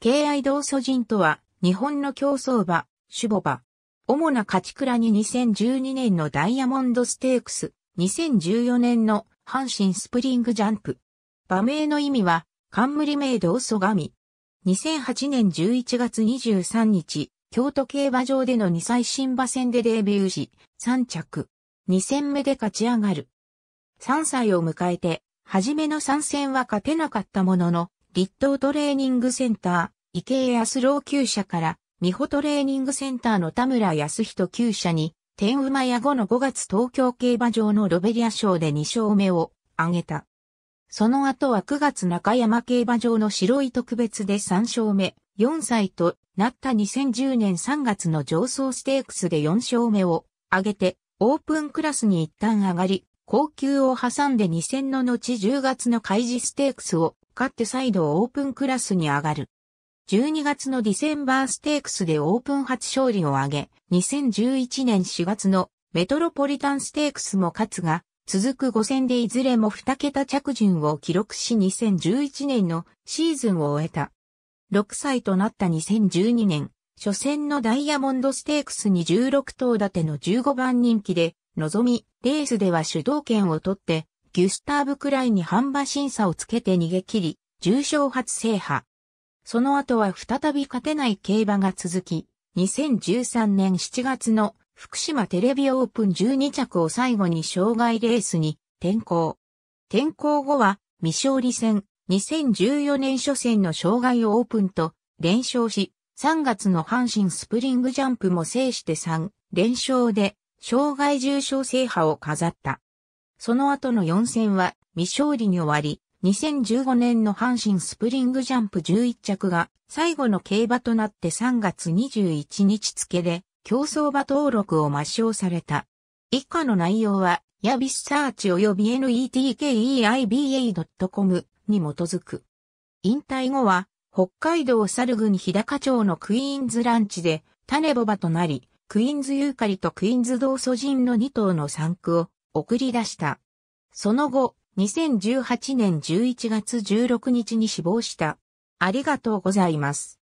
敬愛道祖人とは、日本の競争馬、種母馬。主な勝ち倉に2012年のダイヤモンドステークス、2014年の阪神スプリングジャンプ。馬名の意味は、冠名道祖神。2008年11月23日、京都競馬場での2歳新馬戦でデビューし、3着。2戦目で勝ち上がる。3歳を迎えて、初めの参戦は勝てなかったものの、立東トレーニングセンター、池江康郎厩舎から、美穂トレーニングセンターの田村康人厩舎に、天馬屋後の5月東京競馬場のロベリア賞で2勝目を挙げた。その後は9月中山競馬場の白い特別で3勝目、4歳となった2010年3月の上層ステークスで4勝目を挙げて、オープンクラスに一旦上がり、高級を挟んで2000の後10月の開示ステークスを勝って再度オープンクラスに上がる。12月のディセンバーステークスでオープン初勝利を挙げ、2011年4月のメトロポリタンステークスも勝つが、続く5戦でいずれも2桁着順を記録し2011年のシーズンを終えた。6歳となった2012年、初戦のダイヤモンドステークスに16頭立ての15番人気で、望み、レースでは主導権を取って、ギュスターブくらいに半馬審査をつけて逃げ切り、重賞初制覇。その後は再び勝てない競馬が続き、2013年7月の福島テレビオープン12着を最後に障害レースに転向。転向後は未勝利戦2014年初戦の障害オープンと連勝し、3月の阪神スプリングジャンプも制して3連勝で生涯重賞制覇を飾った。その後の4戦は未勝利に終わり、2015年の阪神スプリングジャンプ11着が最後の競馬となって3月21日付で競争馬登録を抹消された。以下の内容は、ヤビスサーチ及び netkeiba.com に基づく。引退後は、北海道猿郡日高町のクイーンズランチで種ボバとなり、クイーンズユーカリとクイーンズ同祖人の2頭の産区を送り出した。その後、2018年11月16日に死亡した。ありがとうございます。